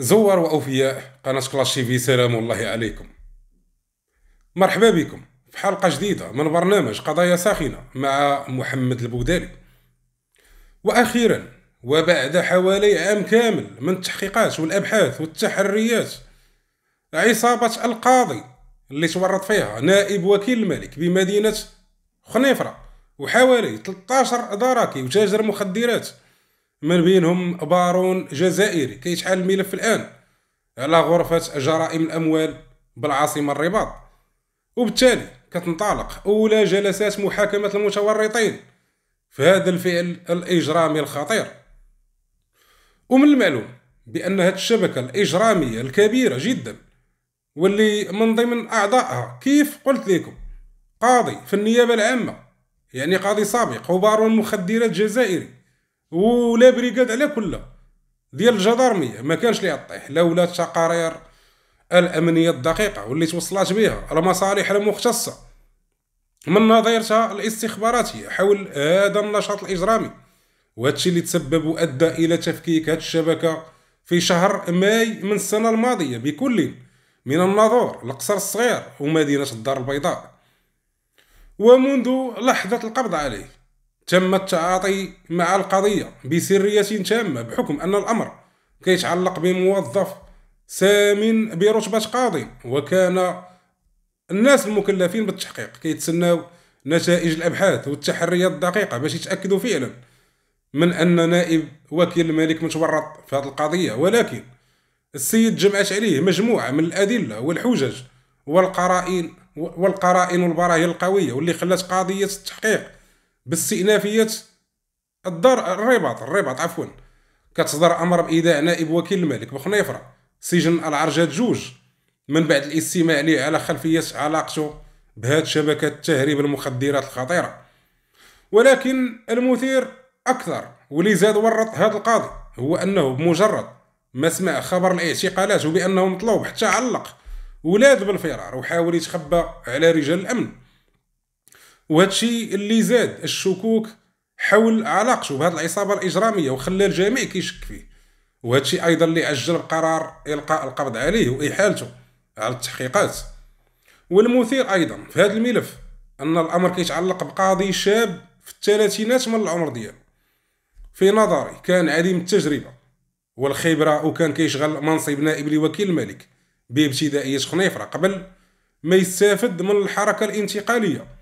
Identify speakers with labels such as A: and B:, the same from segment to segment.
A: زوار وأوفياء قناة كلاش تي في سلام الله عليكم مرحبا بكم في حلقة جديدة من برنامج قضايا ساخنة مع محمد البودالي وأخيرا وبعد حوالي عام كامل من التحقيقات والأبحاث والتحريات عصابة القاضي اللي تورط فيها نائب وكيل الملك بمدينة خنيفرة وحوالي 13 دراكي وتاجر مخدرات من بينهم بارون جزائري كيشحال الملف الآن على غرفة جرائم الأموال بالعاصمة الرباط وبالتالي كتنطلق أولى جلسات محاكمة المتورطين في هذا الفعل الإجرامي الخطير ومن المعلوم بأن هذه الشبكة الإجرامية الكبيرة جدا واللي من ضمن أعضائها كيف قلت لكم قاضي في النيابة العامة يعني قاضي سابق وبارون مخدرات جزائري ولا بريقاد على كلها ديال الجدارميه ما كانش ليها طيح لا ولات تقارير الامنيه الدقيقه واللي توصلات بها المصالح المختصه من نظيرتها الاستخباراتيه حول هذا النشاط الاجرامي وهادشي اللي تسبب وادى الى تفكيك هذه الشبكه في شهر ماي من السنه الماضيه بكل من الناظور القصر الصغير ومدينه الدار البيضاء ومنذ لحظه القبض عليه تم التعاطي مع القضية بسرية تامة بحكم أن الأمر كيتعلق بموظف سامٍ برتبة قاضي وكان الناس المكلفين بالتحقيق كيتسناو نتائج الأبحاث والتحريات الدقيقة باش يتأكدوا فعلا من أن نائب وكيل الملك متورط في هذه القضية ولكن السيد جمعت عليه مجموعة من الأدلة والحجج والقرائن والقرائن والبراهين القوية واللي خلات قضية التحقيق باستئنافيه الدار الرباط الرباط عفوا كتصدر امر بايداع نائب وكيل الملك بخنيفره سجن العرجات جوج من بعد الاستماع ليه على خلفيه علاقته بهذه شبكه تهريب المخدرات الخطيره ولكن المثير اكثر واللي زاد ورط هذا القاضي هو انه بمجرد ما سمع خبر الاعتقالات وبانه مطلوب حتى علق ولاد بالفرار وحاول يتخبى على رجال الامن وهادشي اللي زاد الشكوك حول علاقته بهذه العصابه الاجراميه وخلى الجميع كيشك فيه وهادشي ايضا اللي عجل قرار القاء القبض عليه واحالته على التحقيقات والمثير ايضا في هذا الملف ان الامر كيتعلق بقاضي شاب في الثلاثينات من العمر ديالو في نظري كان عديم التجربه والخبره وكان كيشغل منصب نائب لوكيل الملك بابتدائيه خنيفره قبل ما يستافد من الحركه الانتقاليه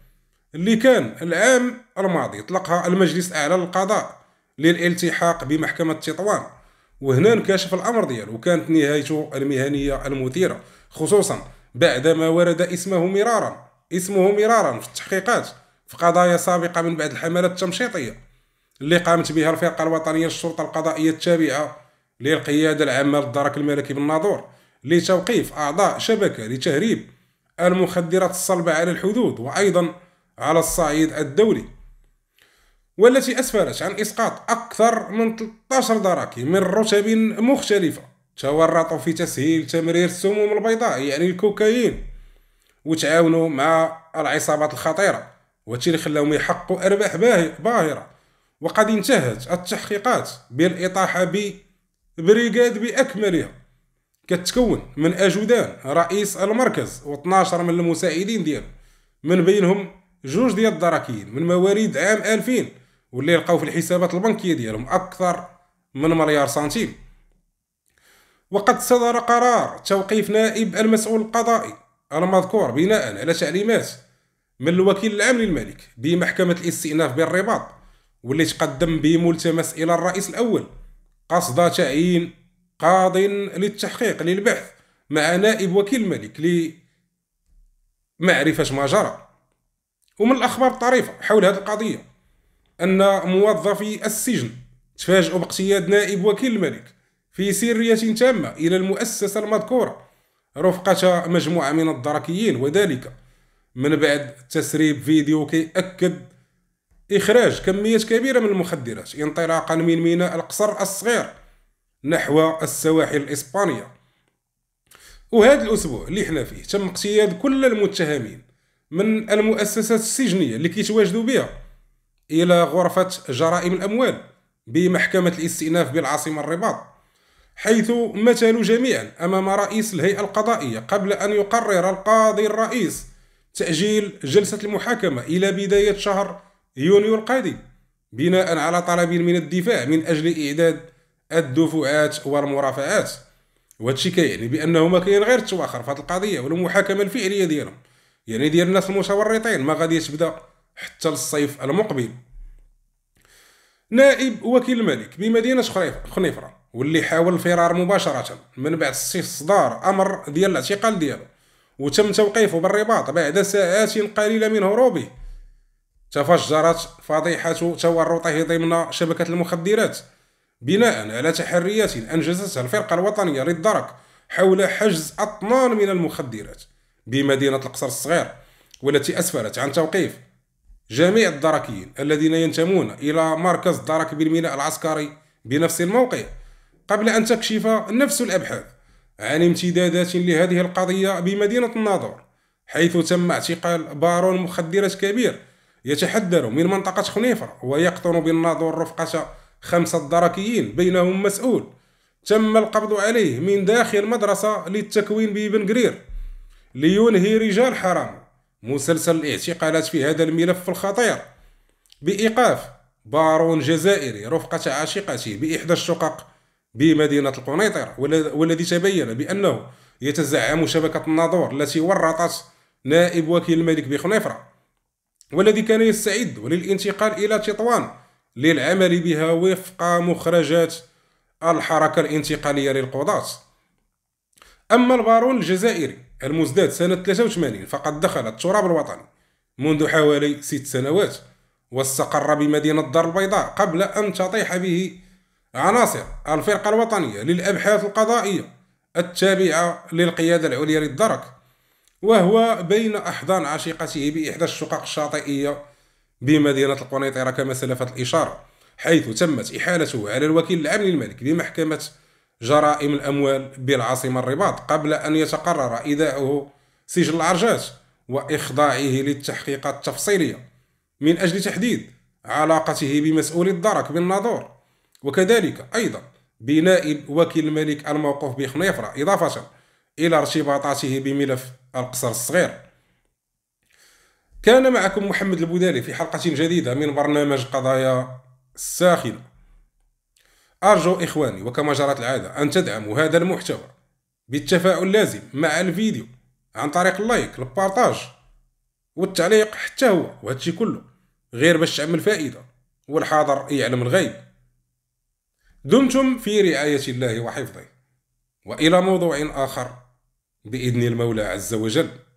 A: اللي كان العام الماضي طلقها المجلس الأعلى للقضاء للالتحاق بمحكمة تطوان وهنا انكشف الأمر ديالو وكانت نهايته المهنية المثيرة خصوصا بعدما ورد اسمه مرارا اسمه مرارا في التحقيقات في قضايا سابقة من بعد الحملات التمشيطية اللي قامت بها الفرقة الوطنية للشرطة القضائية التابعة للقيادة العامة للدرك الملكي بالناظور لتوقيف أعضاء شبكة لتهريب المخدرات الصلبة على الحدود وأيضا على الصعيد الدولي والتي أسفرت عن إسقاط أكثر من 13 دراكي من رتب مختلفة تورطوا في تسهيل تمرير السموم البيضاء يعني الكوكايين وتعاونوا مع العصابات الخطيرة وهادشي اللي خلاهم يحققوا أرباح باهرة وقد انتهت التحقيقات بالإطاحة ببريغاد بأكملها كتكون من أجودان رئيس المركز و12 من المساعدين ديالو من بينهم جوج ديال الدراكين من مواليد عام 2000 واللي لقاو في الحسابات البنكيه ديالهم اكثر من مليار سنتيم وقد صدر قرار توقيف نائب المسؤول القضائي المذكور بناء على تعليمات من الوكيل العام للملك بمحكمة الاستئناف بالرباط واللي تقدم بملتمس إلى الرئيس الأول قصد تعيين قاض للتحقيق للبحث مع نائب وكيل الملك لمعرفة ما جرى ومن الأخبار الطريفة حول هذه القضية أن موظفي السجن تفاجئوا باقتياد نائب وكيل الملك في سرية تامة إلى المؤسسة المذكورة رفقة مجموعة من الدركيين وذلك من بعد تسريب فيديو كيأكد إخراج كمية كبيرة من المخدرات انطلاقا من ميناء القصر الصغير نحو السواحل الإسبانية وهذا الأسبوع اللي حنا فيه تم اقتياد كل المتهمين من المؤسسات السجنيه اللي كيتواجدوا بها الى غرفه جرائم الاموال بمحكمه الاستئناف بالعاصمه الرباط حيث مثلوا جميعا امام رئيس الهيئه القضائيه قبل ان يقرر القاضي الرئيس تاجيل جلسه المحاكمه الى بدايه شهر يونيو القادم بناء على طلب من الدفاع من اجل اعداد الدفعات والمرافعات وهادشي كيعني بانه ما كاين غير التواخر في القضيه والمحاكمه الفعليه ديالهم يعني ديال الناس المتورطين ما غادي تبدا حتى للصيف المقبل نائب وكيل الملك بمدينة خنيفرة واللي حاول الفرار مباشرة من بعد استصدار أمر ديال الاعتقال ديالو وتم توقيفه بالرباط بعد ساعات قليلة من هروبه تفجرت فضيحة تورطه ضمن شبكة المخدرات بناء على تحريات أنجزتها الفرقة الوطنية للدرك حول حجز أطنان من المخدرات بمدينة القصر الصغير والتي أسفرت عن توقيف جميع الدركيين الذين ينتمون إلى مركز الدرك بالميناء العسكري بنفس الموقع قبل أن تكشف نفس الأبحاث عن امتدادات لهذه القضية بمدينة الناظور حيث تم اعتقال بارون مخدرات كبير يتحدر من منطقة خنيفر ويقطن بالناظور رفقة خمسة دركيين بينهم مسؤول تم القبض عليه من داخل مدرسة للتكوين بابن قرير لينهي رجال حرام مسلسل الاعتقالات في هذا الملف الخطير بإيقاف بارون جزائري رفقة عاشقته بإحدى الشقق بمدينة القنيطرة والذي تبين بأنه يتزعم شبكة الناظور التي ورطت نائب وكيل الملك بخنيفرة والذي كان يستعد للانتقال إلى تطوان للعمل بها وفق مخرجات الحركة الانتقالية للقضاة أما البارون الجزائري المزداد سنة 83 فقد دخل التراب الوطني منذ حوالي ست سنوات واستقر بمدينة الدار البيضاء قبل أن تطيح به عناصر الفرقة الوطنية للأبحاث القضائية التابعة للقيادة العليا للدرك وهو بين أحضان عشيقته بإحدى الشقق الشاطئية بمدينة القنيطرة كما سلفت الإشارة حيث تمت إحالته على الوكيل العام للملك بمحكمة جرائم الأموال بالعاصمة الرباط قبل أن يتقرر إيذاؤه سجل العرجات وإخضاعه للتحقيقات التفصيلية من أجل تحديد علاقته بمسؤول الدرك بالناظور وكذلك أيضا بناء وكيل الملك الموقوف بخنيفرة إضافة إلى ارتباطاته بملف القصر الصغير كان معكم محمد البودالي في حلقة جديدة من برنامج قضايا الساخنة أرجو إخواني وكما جرت العادة أن تدعموا هذا المحتوى بالتفاعل اللازم مع الفيديو عن طريق اللايك البارتاج والتعليق حتى هو وهادشي كله غير باش تعمل فائدة والحاضر يعلم الغيب دمتم في رعاية الله وحفظه وإلى موضوع آخر بإذن المولى عز وجل